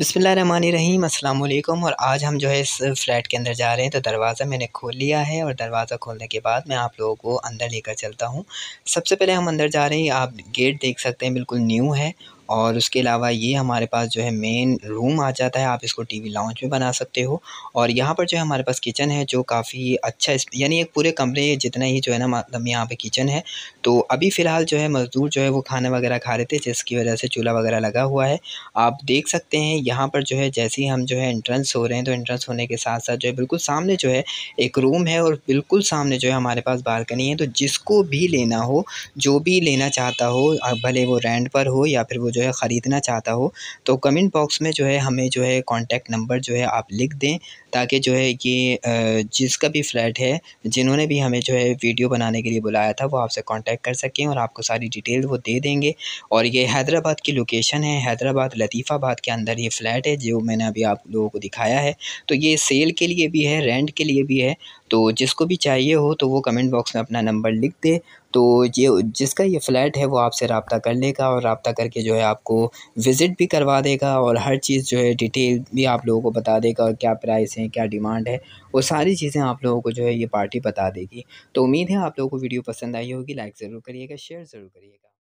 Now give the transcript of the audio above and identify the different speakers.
Speaker 1: बसमीम अल्लाम और आज हम जो है इस फ्लैट के अंदर जा रहे हैं तो दरवाज़ा मैंने खोल लिया है और दरवाज़ा खोलने के बाद मैं आप लोगों को अंदर लेकर चलता हूँ सबसे पहले हम अंदर जा रहे हैं आप गेट देख सकते हैं बिल्कुल न्यू है और उसके अलावा ये हमारे पास जो है मेन रूम आ जाता है आप इसको टीवी लाउंज में बना सकते हो और यहाँ पर जो है हमारे पास किचन है जो काफ़ी अच्छा यानी एक पूरे कमरे जितना ही जो है ना मतलब यहाँ पे किचन है तो अभी फ़िलहाल जो है मज़दूर जो है वो खाना वगैरह खा रहे थे जिसकी वजह से चूल्हा वगैरह लगा हुआ है आप देख सकते हैं यहाँ पर जो है जैसे ही हम जो है एंट्रेंस हो रहे हैं तो एंट्रेंस होने के साथ साथ जो है बिल्कुल सामने जो है एक रूम है और बिल्कुल सामने जो है हमारे पास बालकनी है तो जिसको भी लेना हो जो भी लेना चाहता हो भले वो रेंट पर हो या फिर वो जो जो है ख़रीदना चाहता हो तो कमेंट बॉक्स में जो है हमें जो है कॉन्टैक्ट नंबर जो है आप लिख दें ताकि जो है ये जिसका भी फ्लैट है जिन्होंने भी हमें जो है वीडियो बनाने के लिए बुलाया था वो आपसे कांटेक्ट कर सकें और आपको सारी डिटेल वो दे देंगे और ये हैदराबाद की लोकेशन है हैदराबाद लतीफ़ाबाद के अंदर ये फ़्लैट है जो मैंने अभी आप लोगों को दिखाया है तो ये सेल के लिए भी है रेंट के लिए भी है तो जिसको भी चाहिए हो तो वो कमेंट बॉक्स में अपना नंबर लिख दे तो ये जिसका ये फ़्लैट है वो आपसे रबता कर लेगा और रबता करके जो है आपको विज़िट भी करवा देगा और हर चीज़ जो है डिटेल भी आप लोगों को बता देगा और क्या प्राइस है क्या डिमांड है वो सारी चीज़ें आप लोगों को जो है ये पार्टी बता देगी तो उम्मीद है आप लोगों को वीडियो पसंद आई होगी लाइक ज़रूर करिएगा शेयर ज़रूर करिएगा